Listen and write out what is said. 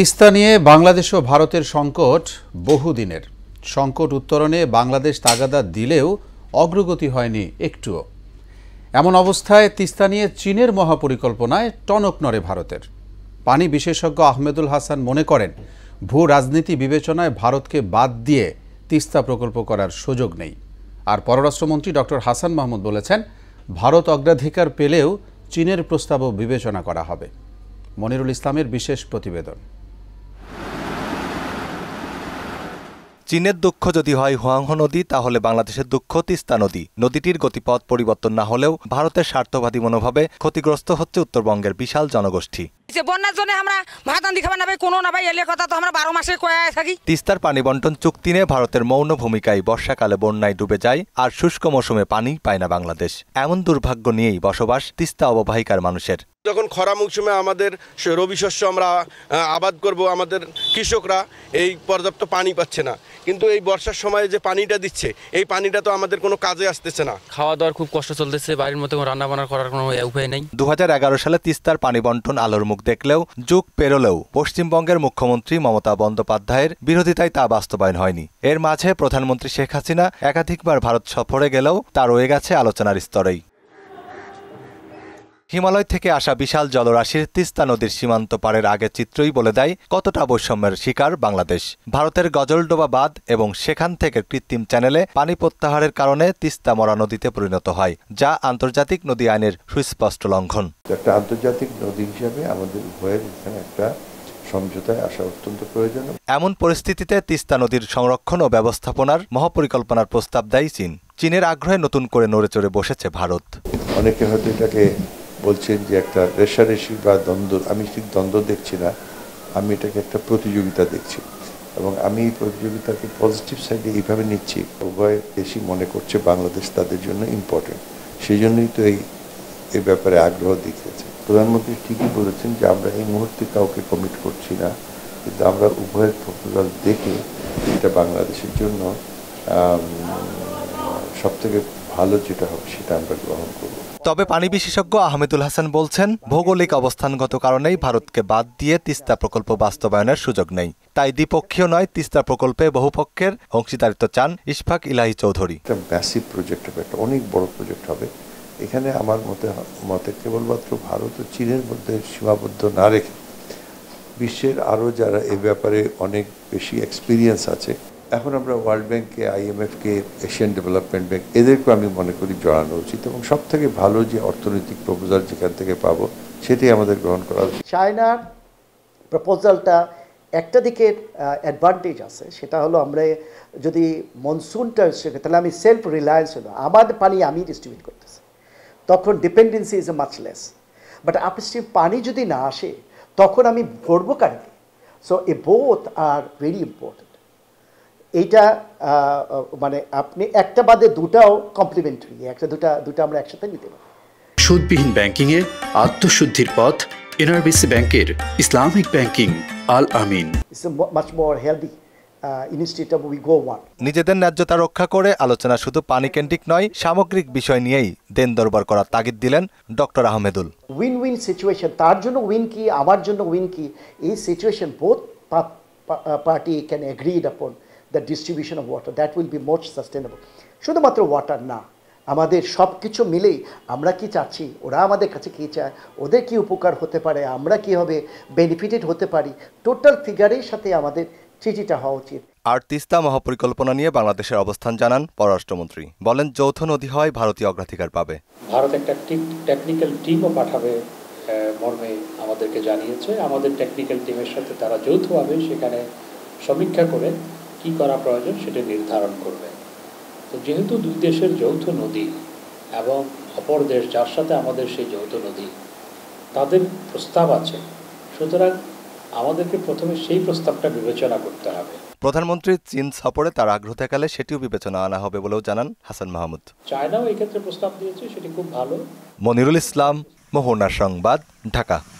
তিস্তা নিয়ে বাংলাদেশ ও ভারতের সংকট বহুদিনের সংকট উত্তরণে বাংলাদেশ তাগাদা দিলেও অগ্রগতি হয়নি একটুও এমন অবস্থায় তিস্তা নিয়ে চীনের মহাপরিকল্পনায় টনক নড়ে ভারতের পানি বিশেষজ্ঞ আহমেদুল হাসান মনে করেন ভূ রাজনীতি বিবেচনায় ভারতকে বাদ দিয়ে তিস্তা প্রকল্প করার সুযোগ নেই আর পররাষ্ট্রমন্ত্রী ডক্টর হাসান মাহমুদ বলেছেন ভারত অগ্রাধিকার পেলেও চীনের প্রস্তাবও বিবেচনা করা হবে মনিরুল ইসলামের বিশেষ প্রতিবেদন চীনের দুঃখ যদি হয় হুয়াংহ নদী তাহলে বাংলাদেশের দুঃখ তিস্তা নদী নদীটির গতিপথ পরিবর্তন না হলেও ভারতের স্বার্থবাদী মনোভাবে ক্ষতিগ্রস্ত হচ্ছে উত্তরবঙ্গের বিশাল জনগোষ্ঠী যে বন্যার জন্য আমরা ভাত আন্দি খাবার না ভাই কোনো না ভাই এলে কথা তো আমরা বারো মাসে কয়ে থাকি তিস্তার পানি বন্টন চুক্তি নিয়ে ভারতের মৌন ভূমিকায় বর্ষাকালে বন্যায় ডুবে যায় আর শুষ্ক মৌসুমে পানি পায় না বাংলাদেশ এমন দুর্ভাগ্য নিয়েই বসবাস তিস্তা অববাহিকার মানুষের যখন খরা মৌসুমে আমাদের রবি শস্য আমরা আবাদ করব আমাদের কৃষকরা এই পর্যাপ্ত পানি পাচ্ছে না কিন্তু এই বর্ষার সময় যে পানিটা দিচ্ছে এই পানিটা তো আমাদের কোনো কাজে আসতেছে না খাওয়া দাওয়ার খুব কষ্ট চলতেছে বাড়ির মতো রান্না বান্না করার কোনো উপায় নেই দু সালে তিস্তার পানি বন্টন আলোর মুখ মুখ দেখলেও যুগ পেরোলেও পশ্চিমবঙ্গের মুখ্যমন্ত্রী মমতা বন্দ্যোপাধ্যায়ের বিরোধিতায় তা বাস্তবায়ন হয়নি এর মাঝে প্রধানমন্ত্রী শেখ হাসিনা একাধিকবার ভারত সফরে গেলেও তা রয়ে গেছে আলোচনার স্তরেই হিমালয় থেকে আসা বিশাল জলরাশির তিস্তা নদীর সীমান্ত পারের আগে চিত্রই বলে দেয় কতটা বৈষম্যের শিকার বাংলাদেশ ভারতের গজলডোবা বাঁধ এবং সেখান থেকে কৃত্রিম চ্যানেলে পানি প্রত্যাহারের কারণে তিস্তা মরা নদীতে পরিণত হয় যা আন্তর্জাতিক নদী আইনের সুস্পষ্ট লঙ্ঘন একটা আন্তর্জাতিক নদী হিসাবে আমাদের উভয়ের এখানে একটা সমঝোতায় আসা অত্যন্ত প্রয়োজন এমন পরিস্থিতিতে তিস্তা নদীর সংরক্ষণ ও ব্যবস্থাপনার মহাপরিকল্পনার প্রস্তাব দেয় চীন চীনের আগ্রহে নতুন করে নড়ে চড়ে বসেছে ভারত অনেকে হয়তো এটাকে বলছেন যে একটা রেশারেশি বা দ্বন্দ্ব আমি ঠিক দ্বন্দ্ব দেখছি না আমি এটাকে একটা প্রতিযোগিতা দেখছি এবং আমি এই প্রতিযোগিতাকে পজিটিভ সাইডে এইভাবে নিচ্ছি উভয় দেশই মনে করছে বাংলাদেশ তাদের জন্য ইম্পর্টেন্ট সেই জন্যই তো এই এ ব্যাপারে আগ্রহ দেখিয়েছে প্রধানমন্ত্রী ঠিকই বলেছেন যে আমরা এই মুহূর্তে কাউকে কমিট করছি না কিন্তু আমরা উভয়ের প্রতিবাদ দেখে এটা বাংলাদেশের জন্য সবথেকে ভালো যেটা হবে সেটা আমরা গ্রহণ করবো তবে পানি বিশেষজ্ঞ আহমেদুল হাসান বলছেন ভৌগোলিক অবস্থানগত কারণেই ভারতকে বাদ দিয়ে তিস্তা প্রকল্প বাস্তবায়নের সুযোগ নেই তাই দ্বিপক্ষীয় নয় তিস্তা প্রকল্পে বহুপক্ষের অংশীদারিত্ব চান ইশফাক ইলাহি চৌধুরী ম্যাসিভ প্রজেক্ট হবে অনেক বড় প্রজেক্ট হবে এখানে আমার মতে মতে কেবলমাত্র ভারত ও চীনের মধ্যে সীমাবদ্ধ না রেখে বিশ্বের আরও যারা এ ব্যাপারে অনেক বেশি এক্সপিরিয়েন্স আছে এখন আমরা ওয়ার্ল্ড ব্যাংককে আইএমএফকে এশিয়ান ডেভেলপমেন্ট ব্যাংক এদেরকেও আমি মনে করি জড়ানো উচিত এবং সব থেকে ভালো যে অর্থনৈতিক প্রপোজাল যেখান থেকে পাবো সেটাই আমাদের গ্রহণ করা উচিত চায়নার প্রপোজালটা একটা দিকে অ্যাডভান্টেজ আছে সেটা হলো আমরা যদি মনসুনটা তাহলে আমি সেলফ রিলায়েন্স হলো আমাদের পানি আমি ডিস্ট্রিবিউট করতেছি তখন dependency is much less but আপনি পানি যদি না আসে তখন আমি ভরবো কারণে সো এ বোথ আর ভেরি ইম্পর্টেন্ট এইটা মানে আপনি একটা বাদে দুটাও কমপ্লিমেন্টারি একটা দুটা দুটা আমরা একসাথে নিতে পারি সুদবিহীন ব্যাংকিংয়ে আত্মশুদ্ধির পথ এনআরবিসি ব্যাংকের Islamic banking Al Amin much more healthy নিজেদের ন্যায্যতা রক্ষা করে আলোচনা শুধু পানি নয় সামগ্রিক বিষয় নিয়েই দেন দরবার করার তাগিদ দিলেন doctor Ahmedul win win situation তার জন্য উইন কি আমার জন্য উইন কি এই situation both party can agreed upon the distribution of water that will be most sustainable শুধুমাত্র ওয়াটার না আমাদের সব কিছু মিলেই আমরা কি চাচ্ছি ওরা আমাদের কাছে কী চায় ওদের কি উপকার হতে পারে আমরা হবে বেনিফিটেড হতে পারি টোটাল ফিগারের সাথে আমাদের চিঠিটা হওয়া উচিত আর তিস্তা মহাপরিকল্পনা নিয়ে বাংলাদেশের অবস্থান জানান পররাষ্ট্রমন্ত্রী বলেন যৌথ নদী হয় ভারতীয় অগ্রাধিকার পাবে ভারত একটা টেকনিক্যাল টিমও পাঠাবে মর্মে আমাদেরকে জানিয়েছে আমাদের টেকনিক্যাল টিমের সাথে তারা যৌথভাবে সেখানে সমীক্ষা করে কি করা প্রয়োজন সেটা নির্ধারণ করবে তো যেহেতু দুই দেশের যৌথ নদী এবং অপর দেশ যার সাথে আমাদের সেই যৌথ নদী তাদের প্রস্তাব আছে সুতরাং আমাদেরকে প্রথমে সেই প্রস্তাবটা বিবেচনা করতে হবে প্রধানমন্ত্রী চীন সফরে তার আগ্রহ থাকালে সেটিও বিবেচনা আনা হবে বলেও জানান হাসান মাহমুদ চায়নাও এক্ষেত্রে প্রস্তাব দিয়েছে সেটি খুব ভালো মনিরুল ইসলাম মোহনা সংবাদ ঢাকা